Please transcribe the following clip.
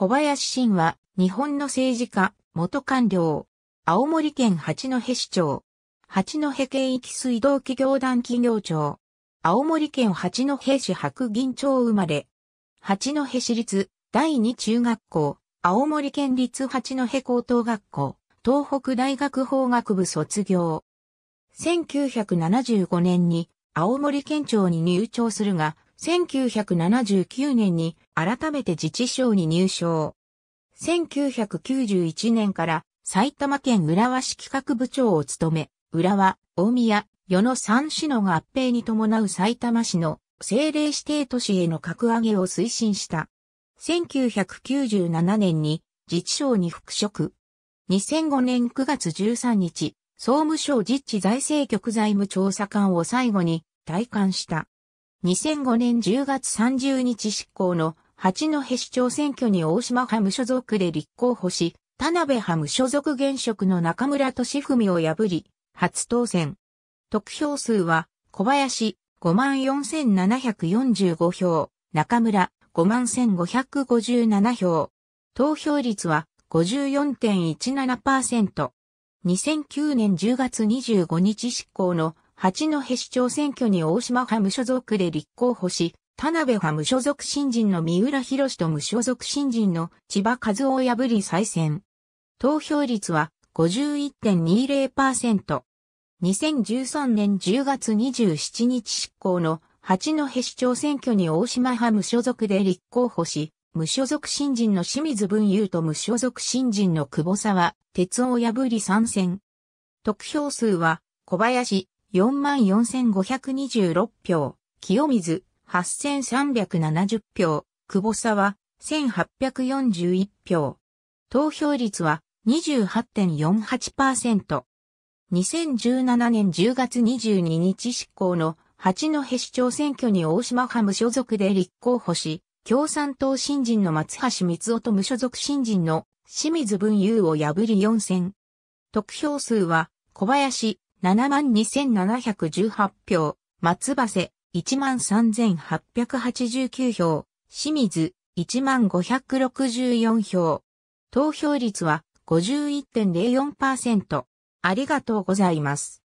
小林晋は、日本の政治家、元官僚、青森県八戸市長、八戸県域水道企業団企業長、青森県八戸市白銀町生まれ、八戸市立第二中学校、青森県立八戸高等学校、東北大学法学部卒業。1975年に青森県庁に入庁するが、1979年に改めて自治省に入省。1991年から埼玉県浦和市企画部長を務め、浦和、大宮、与野三市の合併に伴う埼玉市の政令指定都市への格上げを推進した。1997年に自治省に復職。2005年9月13日、総務省実地財政局財務調査官を最後に退官した。2005年10月30日執行の八戸市長選挙に大島派無所属で立候補し、田辺派無所属現職の中村俊文を破り、初当選。得票数は、小林54,745票、中村51,557票。投票率は54.17%。2009年10月25日執行の八戸市長選挙に大島派無所属で立候補し、田辺派無所属新人の三浦博と無所属新人の千葉和夫を破り再選。投票率は51.20%。2013年10月27日執行の八戸市長選挙に大島派無所属で立候補し、無所属新人の清水文雄と無所属新人の久保沢、哲夫を破り参戦。得票数は小林、44,526票、清水8,370票、久保沢1,841票。投票率は28.48%。2017年10月22日執行の八戸市長選挙に大島派無所属で立候補し、共産党新人の松橋光夫と無所属新人の清水文雄を破り4選。得票数は小林、72,718票、松橋、13,889票、清水、15,564票。投票率は51.04%。ありがとうございます。